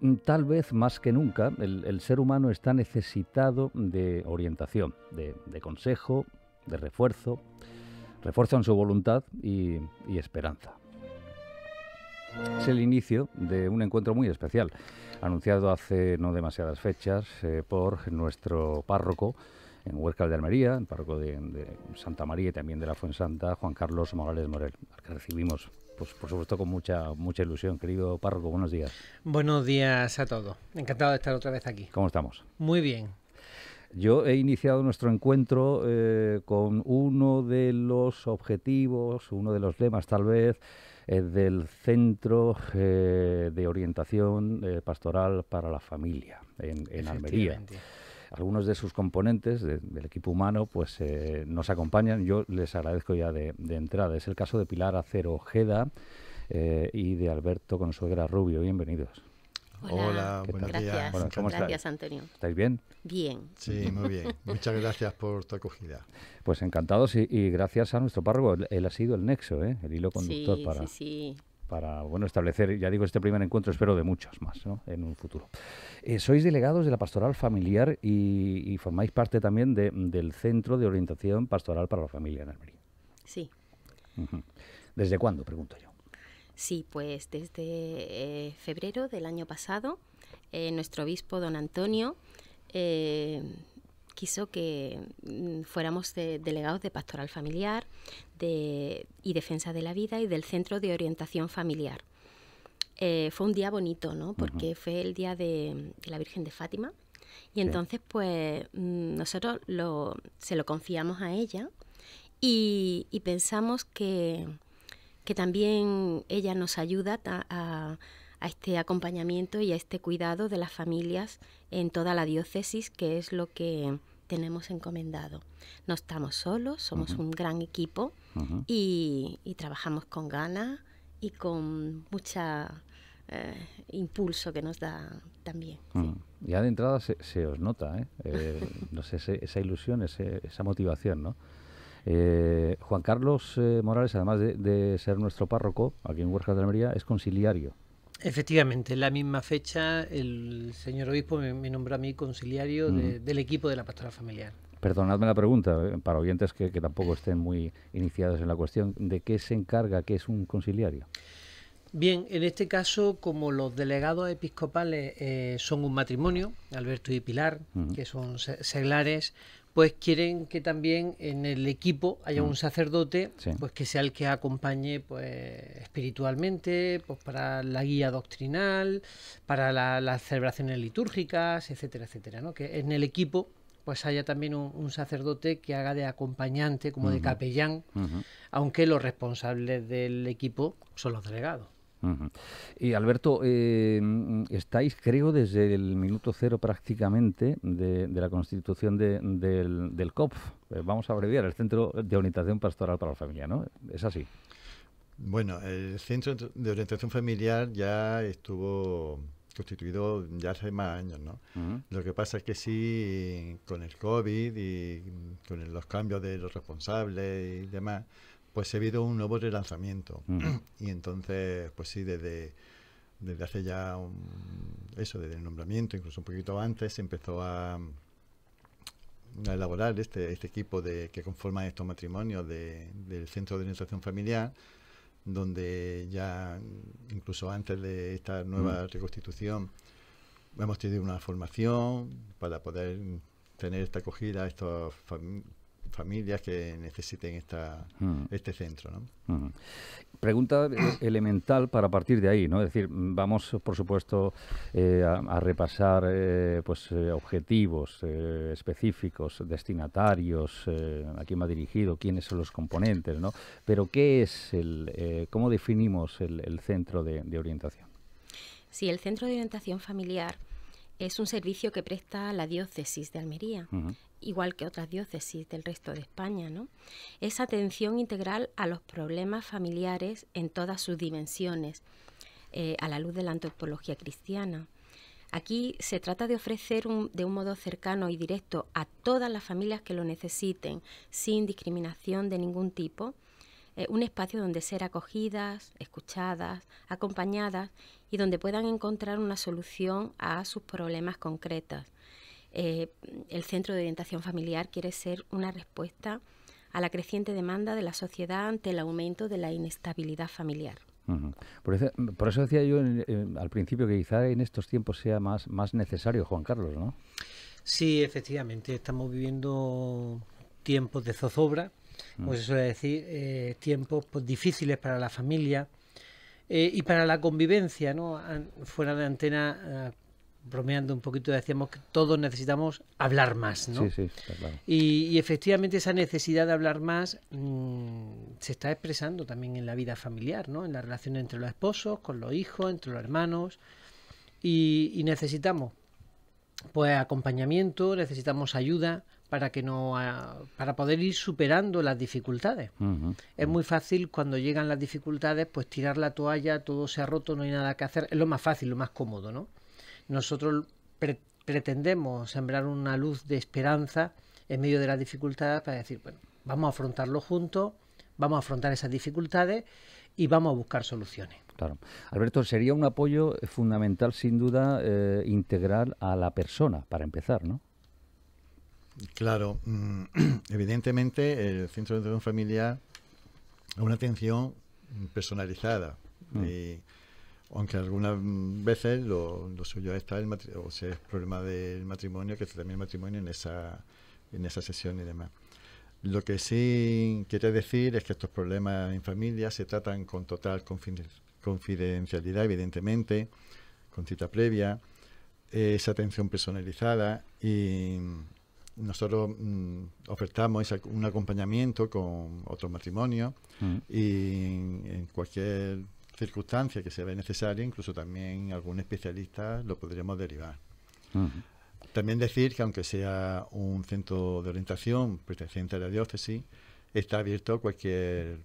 Mm, tal vez más que nunca el, ser humano está necesitado de orientación, de, consejo, de refuerzo, refuerzo en su voluntad y, esperanza. Es el inicio de un encuentro muy especial, anunciado hace no demasiadas fechas eh, por nuestro párroco en Huércal de Almería, el párroco de, de, Santa María y también de la Fuensanta, Juan Carlos Morales Morel, al que recibimos pues por supuesto con mucha, mucha ilusión. Querido párroco, buenos días. Buenos días a todos. Encantado de estar otra vez aquí. ¿Cómo estamos? Muy bien. Yo he iniciado nuestro encuentro eh, con uno de los objetivos, uno de los lemas tal vez, eh, del Centro eh, de Orientación Pastoral para la Familia en, en Almería algunos de sus componentes del equipo humano pues eh, nos acompañan. Yo les agradezco ya de, entrada. Es el caso de Pilar Acero Ojeda eh, y de Alberto Consuegra Rubio. Bienvenidos. Hola, buenos días. gracias, Antonio. ¿Estáis bien? Bien. Sí, muy bien. Muchas gracias por tu acogida. Pues encantados y, gracias a nuestro párroco. Él, ha sido el nexo, ¿eh? el hilo conductor para... Sí, sí para bueno, establecer, ya digo, este primer encuentro, espero de muchos más ¿no? en un futuro. Eh, sois delegados de la Pastoral Familiar y, formáis parte también del Centro de Orientación Pastoral para la Familia en Almería. Sí. ¿Desde cuándo, pregunto yo? Sí, pues desde eh, febrero del año pasado, eh, nuestro obispo don Antonio quiso que mm, fuéramos delegados de pastoral familiar y defensa de la vida y del centro de orientación familiar. Eh, fue un día bonito, ¿no? Porque fue el día de, la Virgen de Fátima y entonces pues mm, nosotros se lo confiamos a ella y, pensamos que, que, también ella nos ayuda a, a a este acompañamiento y a este cuidado de las familias en toda la diócesis, que es lo que tenemos encomendado. No estamos solos, somos un gran equipo y, trabajamos con ganas y con mucho eh, impulso que nos da también. Ya de entrada se, os nota, ¿eh? Eh, no sé, esa ilusión, ese, esa motivación, ¿no? Juan Carlos Morales, además de, ser nuestro párroco aquí en Huerja de Almería, es conciliario. Efectivamente, en la misma fecha el señor obispo me, nombró a mí conciliario mm. del equipo de la pastora familiar. Perdonadme la pregunta, eh, para oyentes que, tampoco estén muy iniciados en la cuestión, ¿de qué se encarga, qué es un conciliario? Bien, en este caso, como los delegados episcopales eh, son un matrimonio, Alberto y Pilar, mm. que son seglares, pues quieren que también en el equipo haya un mm. sacerdote pues que sea el que acompañe pues espiritualmente pues para la guía doctrinal para las celebraciones litúrgicas etcétera etcétera ¿no? que en el equipo pues haya también un, sacerdote que haga de acompañante como de capellán aunque los responsables del equipo son los delegados y Alberto, eh, estáis, creo, desde el minuto cero prácticamente de, la constitución del, COP. Eh, vamos a abreviar, el Centro de Orientación Pastoral para la Familia, ¿no? Es así. Bueno, el Centro de Orientación Familiar ya estuvo constituido ya hace más años, ¿no? Lo que pasa es que sí, con el COVID y con los cambios de los responsables y demás, pues se habido un nuevo relanzamiento. Mm. Y entonces, pues sí, desde, hace ya eso, desde el nombramiento, incluso un poquito antes, se empezó a, elaborar este, este, equipo de, que conforma estos matrimonios del Centro de Orientación Familiar, donde ya incluso antes de esta nueva mm. reconstitución hemos tenido una formación para poder tener esta acogida a estos familias que necesiten esta, mm. este centro. ¿no? Mm. Pregunta eh, elemental para partir de ahí, ¿no? Es decir, vamos, por supuesto, eh, a, repasar eh, pues, objetivos específicos, destinatarios, a quién ha dirigido, quiénes son los componentes, ¿no? Pero, ¿qué es el, cómo definimos el, centro de, de orientación? Sí, el centro de orientación familiar es un servicio que presta la diócesis de Almería, igual que otras diócesis del resto de España. ¿no? Es atención integral a los problemas familiares en todas sus dimensiones, eh, a la luz de la antropología cristiana. Aquí se trata de ofrecer un, de un modo cercano y directo a todas las familias que lo necesiten, sin discriminación de ningún tipo, eh, un espacio donde ser acogidas, escuchadas, acompañadas y donde puedan encontrar una solución a sus problemas concretos. Eh, el Centro de Orientación Familiar quiere ser una respuesta a la creciente demanda de la sociedad ante el aumento de la inestabilidad familiar. por, eso, decía yo al principio que quizá en estos tiempos sea más, más necesario, Juan Carlos, ¿no? Sí, efectivamente, estamos viviendo tiempos de zozobra, Mm. pues eso es decir, eh, tiempos pues, difíciles para la familia eh, y para la convivencia, ¿no? Fuera de antena, ah, bromeando un poquito, decíamos que todos necesitamos hablar más, ¿no? y, efectivamente esa necesidad de hablar más mm, se está expresando también en la vida familiar, ¿no? En la relación entre los esposos, con los hijos, entre los hermanos. Y, y necesitamos, pues, acompañamiento, necesitamos ayuda, para que no para poder ir superando las dificultades. Es muy fácil cuando llegan las dificultades, pues tirar la toalla, todo se ha roto, no hay nada que hacer. Es lo más fácil, lo más cómodo, ¿no? Nosotros pretendemos sembrar una luz de esperanza en medio de las dificultades para decir, bueno, vamos a afrontarlo juntos, vamos a afrontar esas dificultades y vamos a buscar soluciones. Claro. Alberto, sería un apoyo fundamental, sin duda, eh, integral a la persona, para empezar, ¿no? Claro, mm, evidentemente el centro de atención familiar es una atención personalizada. Mm. Y, aunque algunas veces lo, suyo está el o sea, es problema del matrimonio, que también el matrimonio en esa, en esa sesión y demás. Lo que sí quiere decir es que estos problemas en familia se tratan con total confidencialidad, evidentemente, con cita previa, esa atención personalizada y nosotros mm, ofertamos un acompañamiento con otro matrimonio mm. y en cualquier circunstancia que sea necesaria, incluso también algún especialista lo podríamos derivar. Mm. También decir que aunque sea un centro de orientación perteneciente a la diócesis, está abierto a cualquier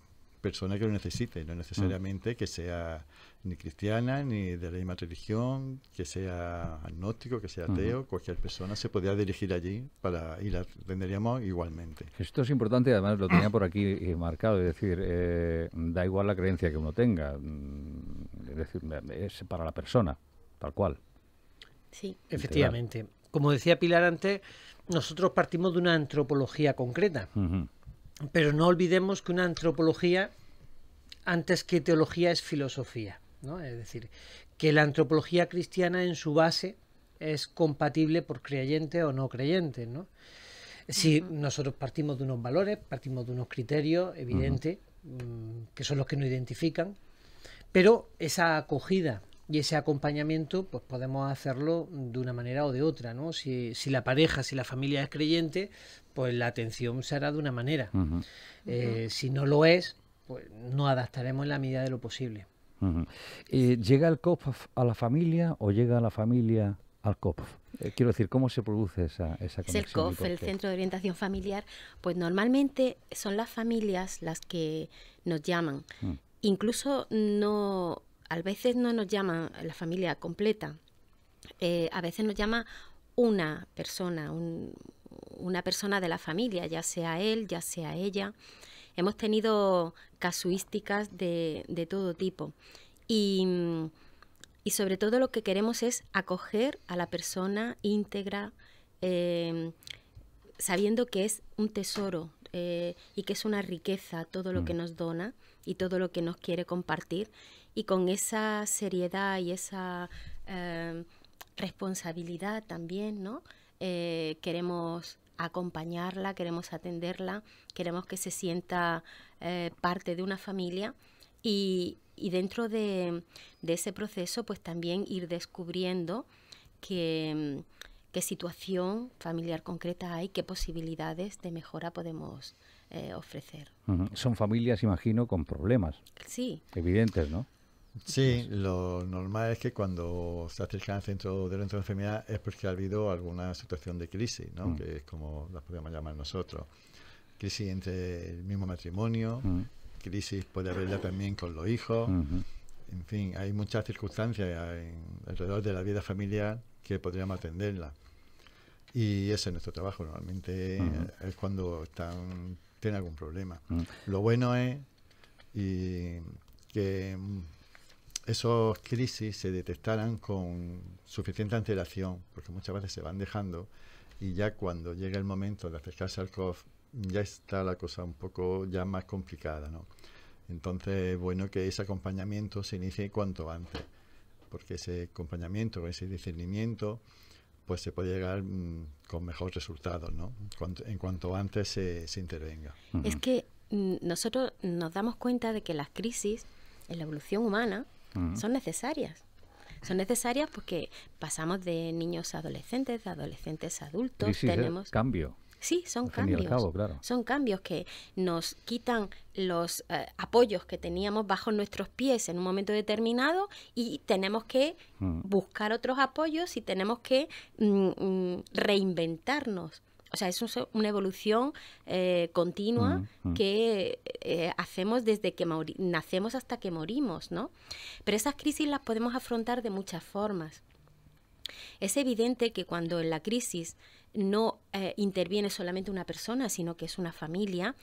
persona que lo necesite, no necesariamente que sea ni cristiana, ni de la misma religión, que sea agnóstico, que sea ateo, cualquier persona se podría dirigir allí para y la atenderíamos igualmente. Esto es importante, además lo tenía por aquí eh, marcado, es decir, eh, da igual la creencia que uno tenga, mm, es decir, es para la persona, tal cual. Sí, efectivamente. Como decía Pilar antes, nosotros partimos de una antropología concreta pero no olvidemos que una antropología, antes que teología, es filosofía. ¿no? Es decir, que la antropología cristiana en su base es compatible por creyente o no creyente. ¿no? Si nosotros partimos de unos valores, partimos de unos criterios evidente, mm, que son los que nos identifican, pero esa acogida y ese acompañamiento, pues podemos hacerlo de una manera o de otra, ¿no? Si, la pareja, si la familia es creyente, pues la atención se hará de una manera. Eh, si no lo es, pues no adaptaremos en la medida de lo posible. Eh, ¿Llega el cop a la familia o llega la familia al cop eh, quiero decir, ¿cómo se produce esa, esa Es el cop el Centro de Orientación Familiar. Pues normalmente son las familias las que nos llaman. Mm. Incluso no a veces no nos llama la familia completa, eh, a veces nos llama una persona, una persona de la familia, ya sea él, ya sea ella. Hemos tenido casuísticas de, todo tipo y, sobre todo lo que queremos es acoger a la persona íntegra, em, sabiendo que es un tesoro eh, y que es una riqueza todo lo que mm. nos dona y todo lo que nos quiere compartir y con esa seriedad y esa eh, responsabilidad también, ¿no? Eh, queremos acompañarla, queremos atenderla, queremos que se sienta eh, parte de una familia y, dentro de, ese proceso pues también ir descubriendo qué situación familiar concreta hay, qué posibilidades de mejora podemos ofrecer. Son familias, imagino, con problemas. Sí. Evidentes, ¿no? Sí, lo normal es que cuando se acercan al centro de la enfermedad es porque ha habido alguna situación de crisis, ¿no? Mm. que es como las podemos llamar nosotros. Crisis entre el mismo matrimonio, mm. crisis puede haberla también con los hijos. En fin, hay muchas circunstancias alrededor de la vida familiar que podríamos atenderla. Y ese es nuestro trabajo, normalmente es cuando están, tienen algún problema. Mm. Lo bueno es y que esos crisis se detectaran con suficiente antelación, porque muchas veces se van dejando y ya cuando llega el momento de acercarse al COVID ya está la cosa un poco ya más complicada, ¿no? Entonces, bueno, que ese acompañamiento se inicie cuanto antes, porque ese acompañamiento, ese discernimiento, pues se puede llegar mm, con mejores resultados, ¿no? en cuanto antes se, intervenga. Es que mm, nosotros nos damos cuenta de que las crisis en la evolución humana son necesarias. Son necesarias porque pasamos de niños a adolescentes, de adolescentes a adultos, ¿eh? tenemos... Cambio. Sí, son cambios. Son cambios que nos quitan los eh, apoyos que teníamos bajo nuestros pies en un momento determinado y tenemos que buscar otros apoyos y tenemos que mm, mm, reinventarnos o sea, es una evolución eh, continua mm, mm. que eh, hacemos desde que nacemos hasta que morimos, ¿no? Pero esas crisis las podemos afrontar de muchas formas. Es evidente que cuando en la crisis no eh, interviene solamente una persona, sino que es una familia,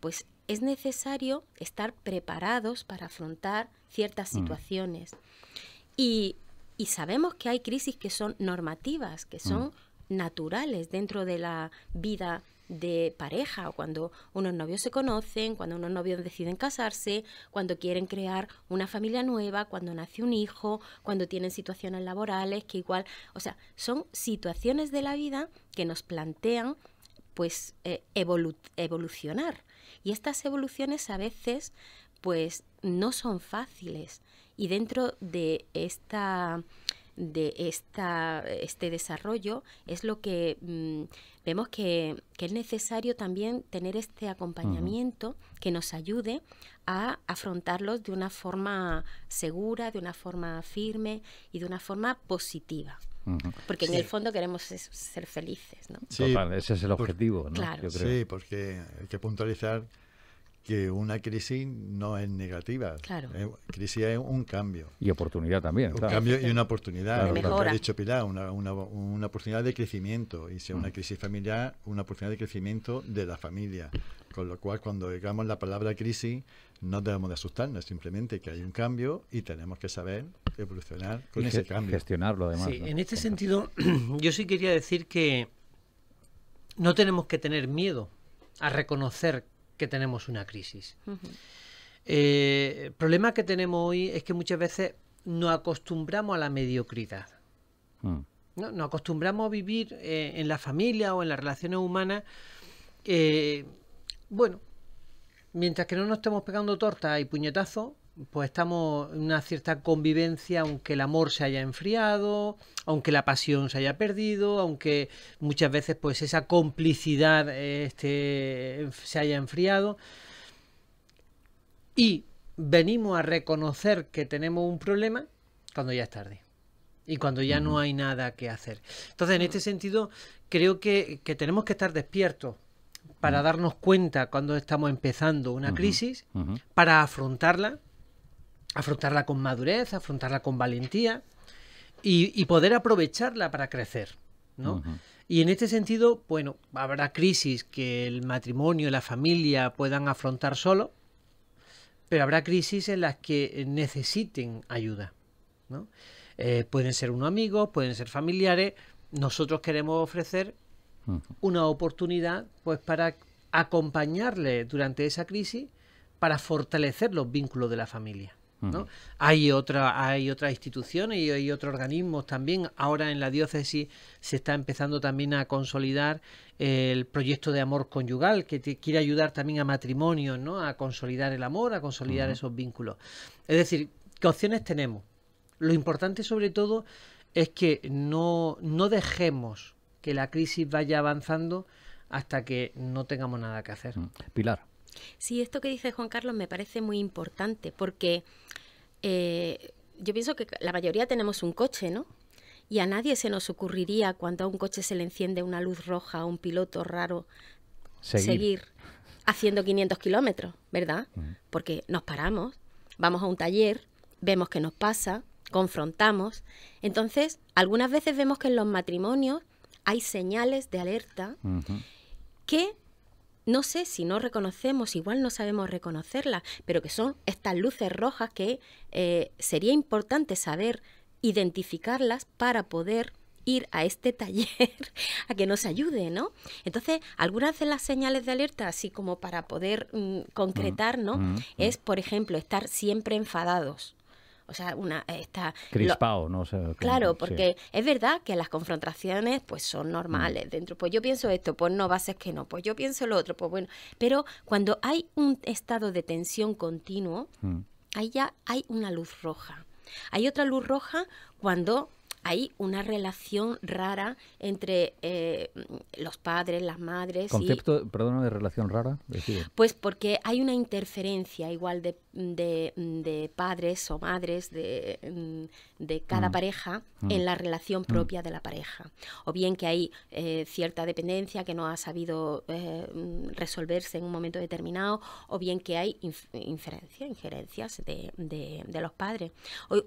pues es necesario estar preparados para afrontar ciertas mm. situaciones. Y, y, sabemos que hay crisis que son normativas, que son naturales dentro de la vida de pareja, o cuando unos novios se conocen, cuando unos novios deciden casarse, cuando quieren crear una familia nueva, cuando nace un hijo, cuando tienen situaciones laborales que igual, o sea, son situaciones de la vida que nos plantean pues eh, evolucionar. Y estas evoluciones a veces pues no son fáciles y dentro de esta de esta, este desarrollo es lo que mm, vemos que, que, es necesario también tener este acompañamiento que nos ayude a afrontarlos de una forma segura, de una forma firme y de una forma positiva. Porque en el fondo queremos ser felices, ¿no? ese es el pues, objetivo, ¿no? Claro. Sí, porque hay que puntualizar que una crisis no es negativa. Claro. Eh, crisis es un cambio. Y oportunidad también. Un cambio y una oportunidad. Lo ha dicho Pilar, una, oportunidad de crecimiento. Y si es una mm. crisis familiar, una oportunidad de crecimiento de la familia. Con lo cual, cuando digamos la palabra crisis, no debemos de asustarnos, simplemente que hay un cambio y tenemos que saber evolucionar con ese cambio. Gestionarlo, además. En este sentido, yo sí quería decir que no tenemos que tener miedo a reconocer que tenemos una crisis. el eh, problema que tenemos hoy es que muchas veces nos acostumbramos a la mediocridad. Mm. ¿no? Nos acostumbramos a vivir eh, en la familia o en las relaciones humanas, eh, bueno, mientras que no nos estemos pegando tortas y puñetazos, pues estamos en una cierta convivencia, aunque el amor se haya enfriado, aunque la pasión se haya perdido, aunque muchas veces pues esa complicidad eh, este, se haya enfriado. Y venimos a reconocer que tenemos un problema cuando ya es tarde y cuando ya no hay nada que hacer. Entonces, en este sentido, creo que, tenemos que estar despiertos para darnos cuenta cuando estamos empezando una crisis, para afrontarla afrontarla con madurez, afrontarla con valentía y, poder aprovecharla para crecer, ¿no? Y en este sentido, bueno, habrá crisis que el matrimonio y la familia puedan afrontar solo, pero habrá crisis en las que necesiten ayuda, ¿no? Eh, pueden ser unos amigos, pueden ser familiares. Nosotros queremos ofrecer una oportunidad pues para acompañarle durante esa crisis para fortalecer los vínculos de la familia. Hay, otra, hay otras instituciones y hay otros organismos también. Ahora en la diócesis se está empezando también a consolidar el proyecto de amor conyugal, que quiere ayudar también a matrimonios, ¿no? a consolidar el amor, a consolidar esos vínculos. Es decir, ¿qué opciones tenemos? Lo importante sobre todo es que no, no dejemos que la crisis vaya avanzando hasta que no tengamos nada que hacer. Pilar. Sí, esto que dice Juan Carlos me parece muy importante porque eh, yo pienso que la mayoría tenemos un coche, ¿no? Y a nadie se nos ocurriría cuando a un coche se le enciende una luz roja a un piloto raro seguir, haciendo 500 kilómetros, ¿verdad? Porque nos paramos, vamos a un taller, vemos qué nos pasa, confrontamos. Entonces, algunas veces vemos que en los matrimonios hay señales de alerta que no sé si no reconocemos, igual no sabemos reconocerlas, pero que son estas luces rojas que eh, sería importante saber identificarlas para poder ir a este taller a que nos ayude, ¿no? Entonces, algunas de las señales de alerta, así como para poder mm, concretar, mm, ¿no? Mm, es, por ejemplo, estar siempre enfadados o sea, una esta crispado, no claro, porque es verdad que las confrontaciones pues son normales mm. dentro, pues yo pienso esto, pues no, bases que no, pues yo pienso lo otro, pues bueno, pero cuando hay un estado de tensión continuo, mm. ahí ya hay una luz roja. Hay otra luz roja cuando hay una relación rara entre eh, los padres, las madres. ¿Concepto, perdona, de relación rara? Pues porque hay una interferencia igual de, de, padres o madres de, mm, cada mm. pareja mm. en la relación propia de la pareja. O bien que hay eh, cierta dependencia que no ha sabido eh, resolverse en un momento determinado, o bien que hay inf inferencia, injerencias de, los padres.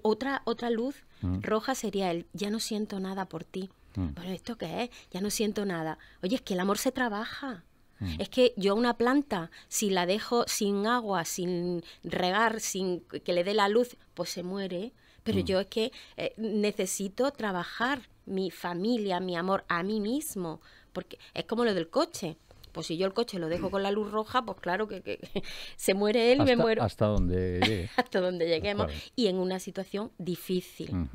otra, otra luz Mm. Roja sería el ya no siento nada por ti. Mm. ¿esto qué es? Ya no siento nada. Oye, es que el amor se trabaja. Mm. Es que yo a una planta, si la dejo sin agua, sin regar, sin que le dé la luz, pues se muere. Pero yo es que eh, necesito trabajar mi familia, mi amor a mí mismo, porque es como lo del coche. Pues si yo el coche lo dejo con la luz roja, pues claro que, se muere él y me muero. Hasta donde hasta donde lleguemos. Y en una situación difícil.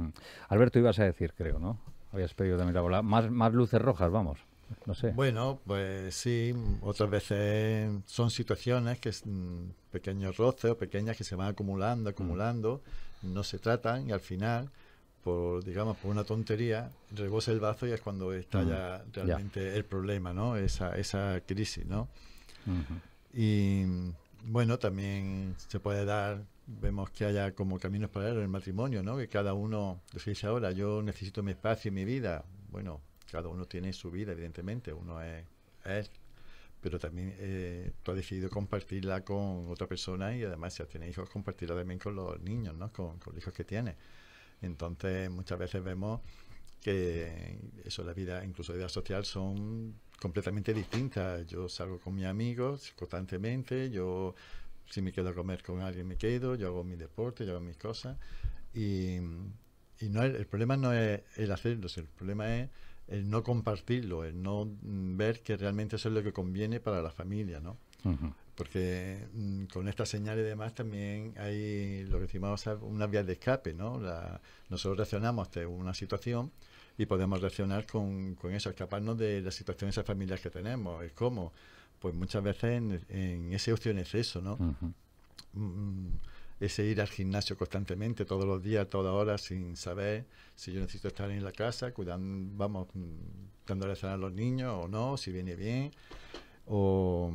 Alberto, ibas a decir, creo, ¿no? Habías pedido también la bola. Más, luces rojas, vamos. No sé. Bueno, pues sí, otras veces son situaciones que es, mm, pequeños roces o pequeñas que se van acumulando, acumulando, no se tratan y al final por digamos por una tontería rebosa el vaso y es cuando está mm, ya realmente el problema no esa esa crisis no y bueno también se puede dar vemos que haya como caminos para el matrimonio no que cada uno dice ahora yo necesito mi espacio y mi vida bueno cada uno tiene su vida evidentemente uno es él pero también eh, tú has decidido compartirla con otra persona y además si ya tienes hijos compartirla también con los niños no con, con los hijos que tienes entonces, muchas veces vemos que eso, la vida, incluso la vida social, son completamente distintas. Yo salgo con mis amigos constantemente, yo si me quedo a comer con alguien me quedo, yo hago mi deporte, yo hago mis cosas. Y, no el, problema no es el hacerlo, el problema es el no compartirlo, el no ver que realmente eso es lo que conviene para la familia, ¿no? porque mm, con estas señales y demás también hay lo que decimos una vía de escape, ¿no? nosotros reaccionamos ante una situación y podemos reaccionar con, con eso, escaparnos de las situaciones esas familias que tenemos. es cómo? Pues muchas veces en, ese ocio en exceso, ¿no? Mm, mm, ese ir al gimnasio constantemente, todos los días, todas horas, sin saber si yo necesito estar en la casa, cuidando, vamos, dándole a a los niños o no, si viene bien, o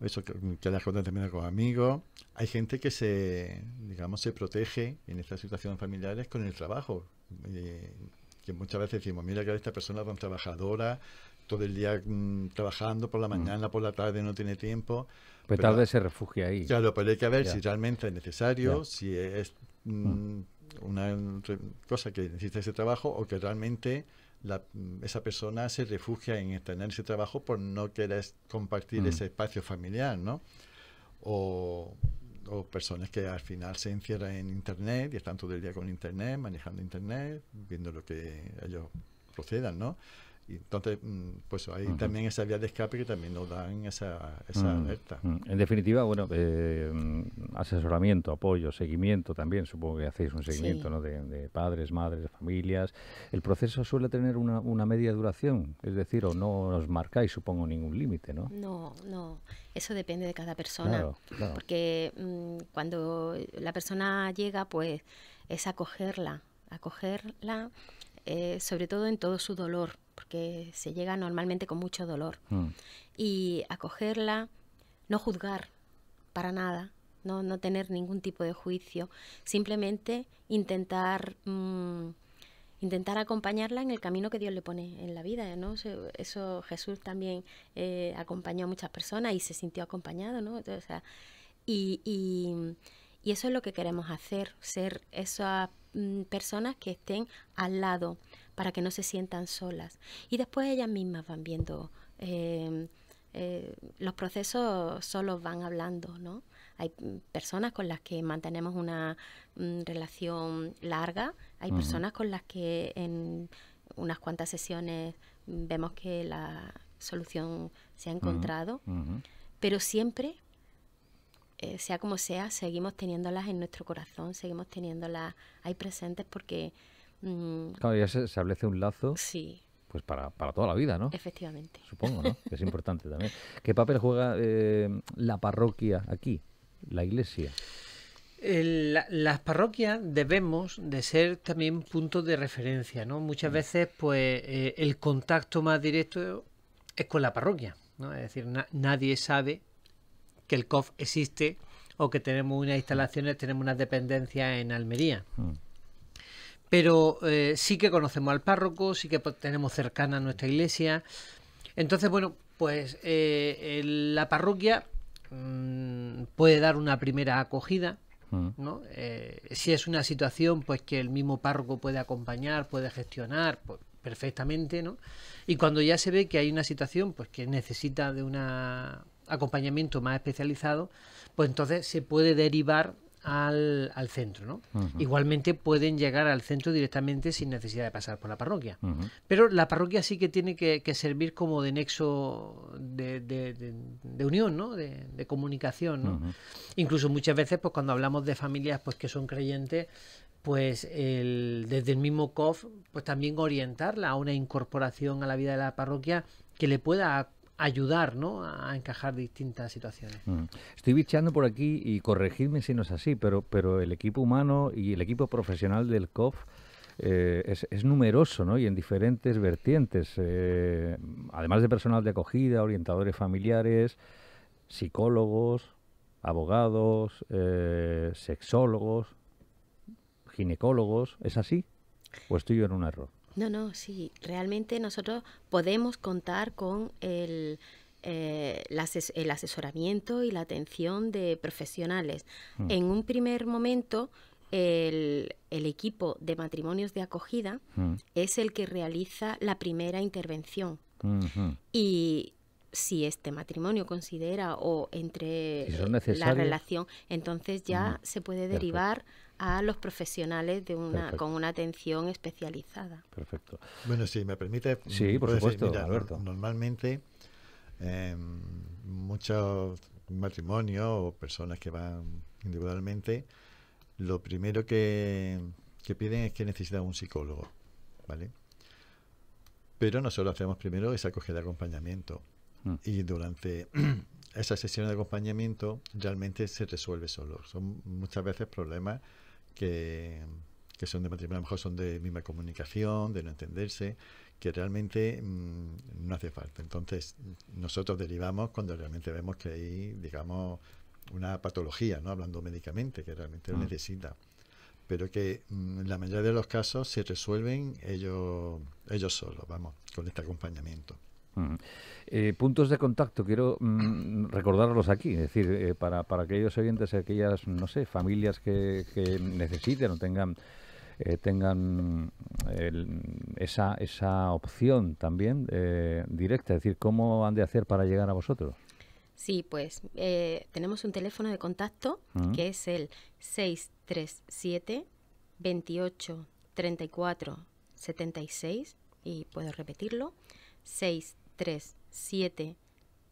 eso que, las mm, cuentas también con amigos. Hay gente que se, digamos, se protege en estas situaciones familiares con el trabajo. Eh, que muchas veces decimos, mira que esta persona tan trabajadora, todo el día mm, trabajando, por la mm. mañana, por la tarde, no tiene tiempo. Pues pero, tarde se refugia ahí. Claro, pero hay que ver si realmente es necesario, si es una cosa que necesita ese trabajo o que realmente esa persona se refugia en tener ese trabajo por no querer compartir ese mm. espacio familiar, ¿no? o, personas que al final se encierran en Internet y están todo el día con Internet, manejando Internet, viendo lo que ellos procedan, ¿no? entonces, mm, pues hay también esa vía de escape que también nos dan esa, esa mm, alerta. Mm. En definitiva, bueno, eh, asesoramiento, apoyo, seguimiento también, supongo que hacéis un seguimiento ¿no? de, padres, madres, familias. ¿El proceso suele tener una, media duración? Es decir, o no os marcáis, supongo, ningún límite, ¿no? No, no. Eso depende de cada persona. Porque cuando la persona llega, pues es acogerla, acogerla eh, sobre todo en todo su dolor porque se llega normalmente con mucho dolor. Mm. Y acogerla, no juzgar para nada, no, tener ningún tipo de juicio, simplemente intentar... Mm, intentar acompañarla en el camino que Dios le pone en la vida, Eso Jesús también eh, acompañó a muchas personas y se sintió acompañado, ¿no? y, eso es lo que queremos hacer, ser esas mm, personas que estén al lado para que no se sientan solas. Y después ellas mismas van viendo, em, eh, los procesos solo van hablando, ¿no? Hay personas con las que mantenemos una mm, relación larga, hay personas con las que en unas cuantas sesiones mm, vemos que la solución se ha encontrado, pero siempre eh, sea como sea, seguimos teniéndolas en nuestro corazón, seguimos teniéndolas ahí presentes porque Mm. Claro, ya se establece un lazo. Pues para, toda la vida, ¿no? Efectivamente. Supongo, ¿no? es importante también. ¿Qué papel juega eh, la parroquia aquí, la iglesia? las parroquias debemos de ser también puntos de referencia, ¿no? Muchas mm. veces, pues, eh, el contacto más directo es con la parroquia, ¿no? Es decir, nadie sabe que el COF existe o que tenemos unas instalaciones, tenemos unas dependencias en Almería. Mm pero eh, sí que conocemos al párroco, sí que tenemos cercana nuestra iglesia. Entonces, bueno, pues eh, la parroquia mm, puede dar una primera acogida, mm. ¿no? Eh, si es una situación pues que el mismo párroco puede acompañar, puede gestionar, pues, perfectamente, ¿no? Y cuando ya se ve que hay una situación pues que necesita de un acompañamiento más especializado, pues entonces se puede derivar al, al centro. ¿no? Igualmente pueden llegar al centro directamente sin necesidad de pasar por la parroquia. Pero la parroquia sí que tiene que, servir como de nexo de, unión, ¿no? de, comunicación. Incluso muchas veces pues, cuando hablamos de familias pues, que son creyentes, pues el, desde el mismo COF, pues también orientarla a una incorporación a la vida de la parroquia que le pueda ayudar ¿no? a encajar distintas situaciones. Mm. Estoy bicheando por aquí y corregidme si no es así, pero, pero el equipo humano y el equipo profesional del COF eh, es, numeroso ¿no? y en diferentes vertientes, eh, además de personal de acogida, orientadores familiares, psicólogos, abogados, eh, sexólogos, ginecólogos, ¿es así? ¿O estoy yo en un error? No, no, sí, realmente nosotros podemos contar con el, eh, asesoramiento y la atención de profesionales. Mm. En un primer momento, el, el, equipo de matrimonios de acogida mm. es el que realiza la primera intervención. Y si este matrimonio considera o entre la relación, entonces ya mm. se puede derivar a los profesionales de una, con una atención especializada. Perfecto. Bueno, si me permite... Sí, por supuesto, Alberto. Normalmente em, muchos matrimonios o personas que van individualmente, lo primero que, piden es que necesitan un psicólogo, ¿vale? Pero nosotros hacemos primero esa acogida de acompañamiento. Mm. Y durante esa sesión de acompañamiento realmente se resuelve solo. Son muchas veces problemas que, son de matrimonio, a lo mejor son de misma comunicación, de no entenderse, que realmente mm, no hace falta. Entonces, nosotros derivamos cuando realmente vemos que hay, digamos, una patología, ¿no? Hablando médicamente, que realmente lo mm. necesita. Pero que mm, la mayoría de los casos se resuelven ellos, ellos solos, vamos, con este acompañamiento. Eh, puntos de contacto, quiero mm, recordarlos aquí, es decir, eh, para, para aquellos oyentes, aquellas, no sé, familias que, necesiten o tengan, eh, tengan esa, esa opción también directa, es decir, ¿cómo han de hacer para llegar a vosotros? Sí, pues tenemos un teléfono de contacto que es el 637 28 34 76 y puedo repetirlo 6 3, 7,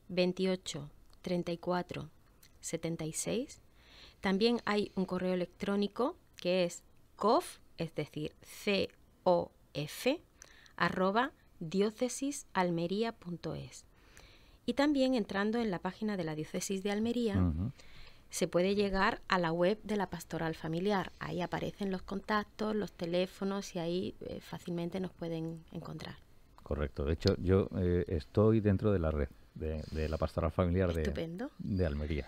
28, 34, 76. También hay un correo electrónico que es cof, es decir, C-O-F, arroba diócesisalmería.es. Y también entrando en la página de la diócesis de Almería, se puede llegar a la web de la pastoral familiar. Ahí aparecen los contactos, los teléfonos y ahí eh, fácilmente nos pueden encontrar. Correcto. De hecho, yo eh, estoy dentro de la red de, la pastoral familiar de, Almería.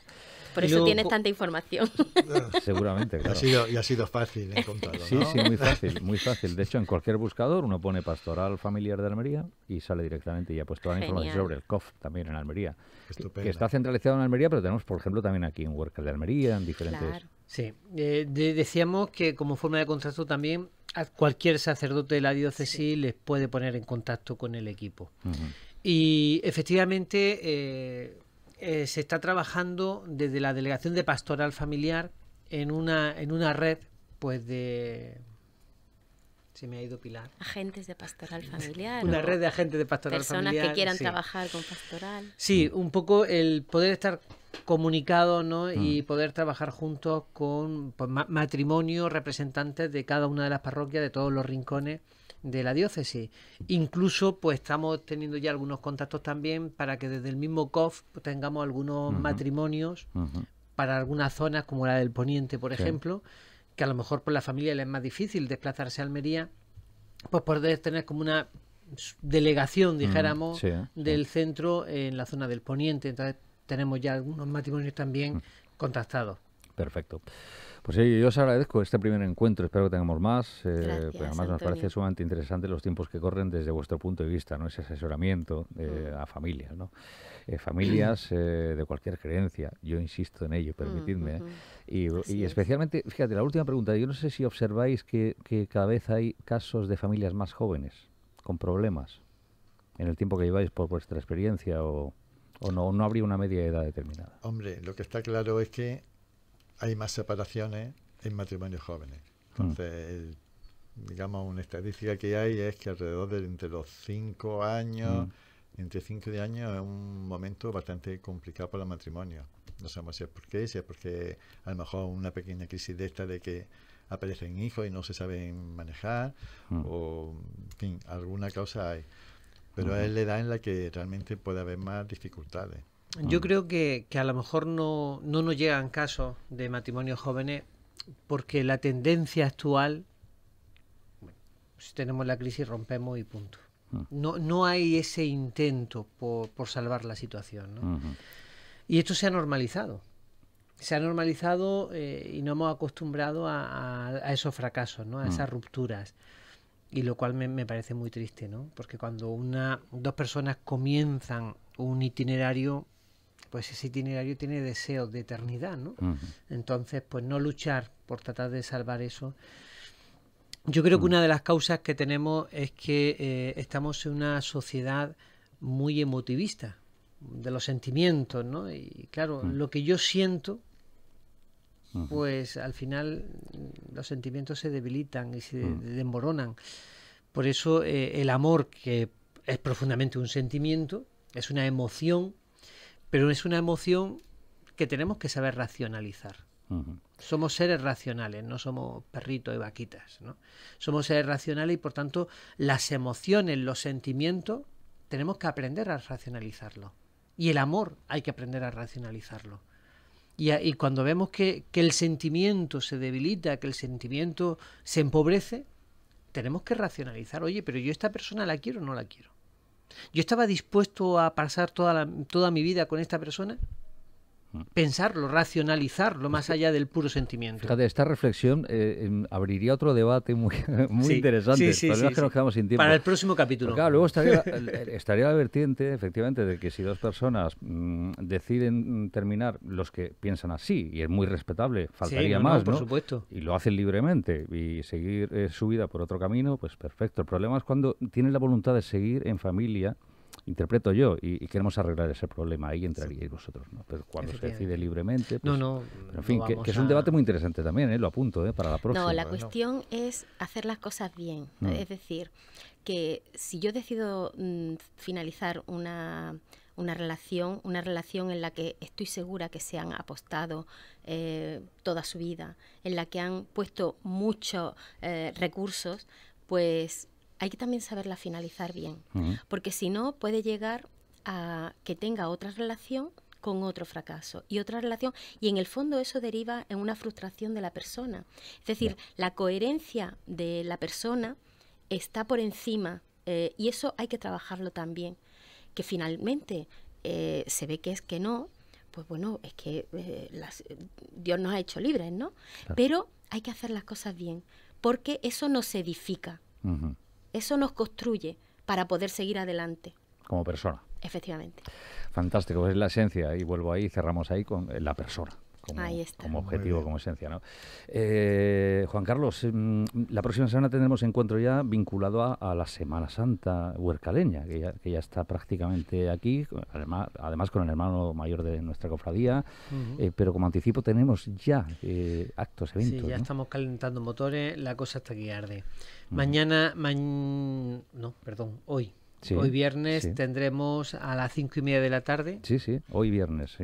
Por eso tienes tanta información. Seguramente, claro. Y ha sido, y ha sido fácil encontrarlo. Sí, sí, muy fácil, muy fácil. De hecho, en cualquier buscador uno pone pastoral familiar de Almería y sale directamente y ha puesto toda la información sobre el COF también en Almería. Estupendo. Que está centralizado en Almería, pero tenemos, por ejemplo, también aquí en Worker de Almería, en diferentes. Sí, eh, decíamos que como forma de contrato también cualquier sacerdote de la diócesis les puede poner en contacto con el equipo. Y efectivamente eh, eh, se está trabajando desde la Delegación de Pastoral Familiar en una, en una red pues de, se me ha ido Pilar. Agentes de pastoral familiar. Una red de agentes de pastoral familiar. Personas que quieran trabajar con pastoral. Sí, un poco el poder estar comunicado... ¿no? y mm. poder trabajar juntos con pues, matrimonios representantes de cada una de las parroquias, de todos los rincones de la diócesis. Incluso pues estamos teniendo ya algunos contactos también para que desde el mismo COF tengamos algunos matrimonios para algunas zonas como la del Poniente, por ejemplo que a lo mejor por la familia le es más difícil desplazarse a Almería, pues poder tener como una delegación, mm, dijéramos, del centro en la zona del poniente. Entonces tenemos ya algunos matrimonios también mm. contactados. Perfecto. Pues sí, yo os agradezco este primer encuentro, espero que tengamos más. Eh, pues además nos parece sumamente interesante los tiempos que corren desde vuestro punto de vista, ¿no? Ese asesoramiento eh, mm. a familias, ¿no? Eh, familias eh, de cualquier creencia. Yo insisto en ello, mm, permitidme. Y, especialmente, fíjate, la última pregunta. Yo no sé si observáis que, que cada vez hay casos de familias más jóvenes con problemas en el tiempo que lleváis por vuestra experiencia o, no, no habría una media edad determinada. Hombre, lo que está claro es que hay más separaciones en matrimonios jóvenes. Mm. Entonces, digamos, una estadística que hay es que alrededor de entre los cinco años... Mm entre 5 de años es un momento bastante complicado para el matrimonio. No sabemos si es por qué, si es porque a lo mejor una pequeña crisis de esta de que aparecen hijos y no se saben manejar, mm. o en fin, alguna causa hay. Pero es la edad en la que realmente puede haber más dificultades. Mm. Yo creo que, a lo mejor no, no nos llegan casos de matrimonios jóvenes porque la tendencia actual, bueno, si tenemos la crisis rompemos y punto. Mm. No, no hay ese intento por, salvar la situación. ¿no? Y esto se ha normalizado. Se ha normalizado eh, y no hemos acostumbrado a, esos fracasos, ¿no? a mm. esas rupturas. Y lo cual me, parece muy triste, ¿no? Porque cuando una, dos personas comienzan un itinerario, pues ese itinerario tiene deseos de eternidad, ¿no? Entonces, pues no luchar por tratar de salvar eso, yo creo que mm. una de las causas que tenemos es que eh, estamos en una sociedad muy emotivista de los sentimientos, ¿no? Y claro, mm. lo que yo siento, pues al final mm, los sentimientos se debilitan y se desmoronan. Por eso eh, el amor, que es profundamente un sentimiento, es una emoción, pero es una emoción que tenemos que saber racionalizar somos seres racionales, no somos perritos y vaquitas, ¿no? Somos seres racionales y por tanto las emociones, los sentimientos, tenemos que aprender a racionalizarlo. Y el amor hay que aprender a racionalizarlo. Y, cuando vemos que, que el sentimiento se debilita, que el sentimiento se empobrece, tenemos que racionalizar, oye, pero yo esta persona la quiero o no la quiero. Yo estaba dispuesto a pasar toda, toda mi vida con esta persona, pensarlo, racionalizarlo, más allá del puro sentimiento. esta reflexión eh, em, abriría otro debate muy, interesante. Para el próximo capítulo. luego estaría, estaría la vertiente, efectivamente, de que si dos personas mm, deciden mm, terminar, los que piensan así, y es muy respetable, faltaría más, no, Por supuesto. Y lo hacen libremente y seguir eh, su vida por otro camino, pues perfecto. El problema es cuando tienen la voluntad de seguir en familia interpreto yo, y, queremos arreglar ese problema. Ahí entre vosotros, ¿no? Pero cuando se decide libremente. Pues, no, no. en fin, que, es un debate muy interesante también, ¿eh? lo apunto, ¿eh? para la próxima. No, la cuestión es hacer las cosas bien. Es decir, que si yo decido mm, finalizar una relación, una relación en la que estoy segura que se han apostado eh, toda su vida, en la que han puesto muchos eh, recursos, pues hay que también saberla finalizar bien, porque si no puede llegar a que tenga otra relación con otro fracaso y otra relación y en el fondo eso deriva en una frustración de la persona. Es decir, la coherencia de la persona está por encima eh, y eso hay que trabajarlo también. Que finalmente eh, se ve que es que no, pues bueno, es que eh, Dios nos ha hecho libres, ¿no? Pero hay que hacer las cosas bien porque eso nos edifica. Eso nos construye para poder seguir adelante. Como persona. Efectivamente. Fantástico, es la esencia y vuelvo ahí, cerramos ahí con la persona como, objetivo, como esencia. ¿no? Eh, Juan Carlos, em, la próxima semana tendremos encuentro ya vinculado a, la Semana Santa huercaleña, que ya, está prácticamente aquí, además, además, con el hermano mayor de nuestra cofradía, eh, pero como anticipo tenemos ya eh, actos, eventos. ya estamos calentando motores, la cosa está que arde. Mañana, no, perdón, hoy, hoy viernes tendremos a las cinco y media de la tarde. hoy viernes,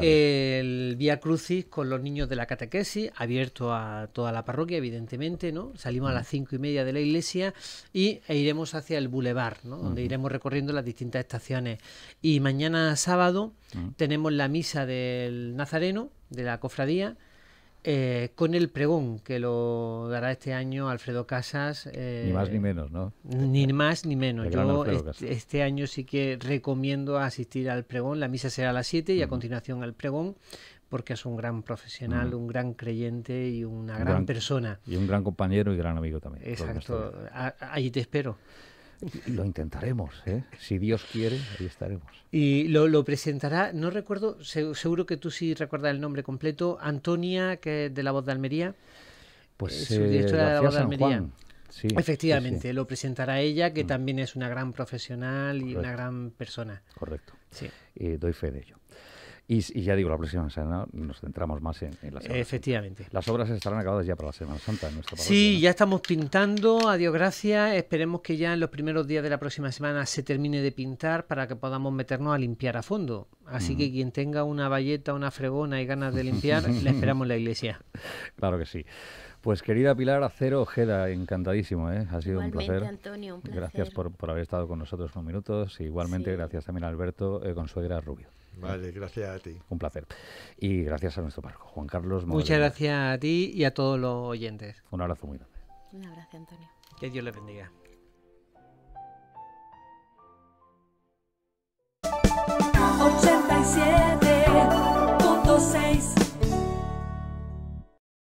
El Vía Crucis con los niños de la catequesis, abierto a toda la parroquia, evidentemente, ¿no? Salimos a las cinco y media de la iglesia y e iremos hacia el bulevar, ¿no? Donde iremos recorriendo las distintas estaciones. Y mañana sábado tenemos la misa del Nazareno, de la cofradía. Eh, con el pregón que lo dará este año Alfredo Casas. Eh, ni más ni menos, ¿no? Ni más ni menos. Yo este, año sí que recomiendo asistir al pregón. La misa será a las 7 y a continuación al pregón porque es un gran profesional, un gran creyente y una gran, gran, persona. Y un gran compañero y gran amigo también. Exacto. Allí te espero. Lo intentaremos, ¿eh? si Dios quiere, ahí estaremos. Y lo, presentará, no recuerdo, seguro que tú sí recuerdas el nombre completo, Antonia, que de la voz de Almería. Pues eh, directora de la voz de Almería. Sí, Efectivamente, lo presentará ella, que mm. también es una gran profesional y una gran persona. Correcto. Sí. Eh, doy fe de ello. Y, ya digo, la próxima semana nos centramos más en, las obras. Efectivamente. Las obras estarán acabadas ya para la Semana Santa en Sí, ya estamos pintando, adiós, gracias. Esperemos que ya en los primeros días de la próxima semana se termine de pintar para que podamos meternos a limpiar a fondo. Así que quien tenga una valleta, una fregona y ganas de limpiar, le esperamos en la iglesia. Claro que sí. Pues querida Pilar Acero Ojeda, encantadísimo, ¿eh? ha sido un placer. Antonio, Gracias por, haber estado con nosotros unos minutos. Igualmente, gracias también a Alberto con eh, Consuegra Rubio. Vale, gracias a ti. Un placer. Y gracias a nuestro marco Juan Carlos. Muchas gracias a ti y a todos los oyentes. Un abrazo muy grande. Un abrazo, Antonio. Que Dios le bendiga.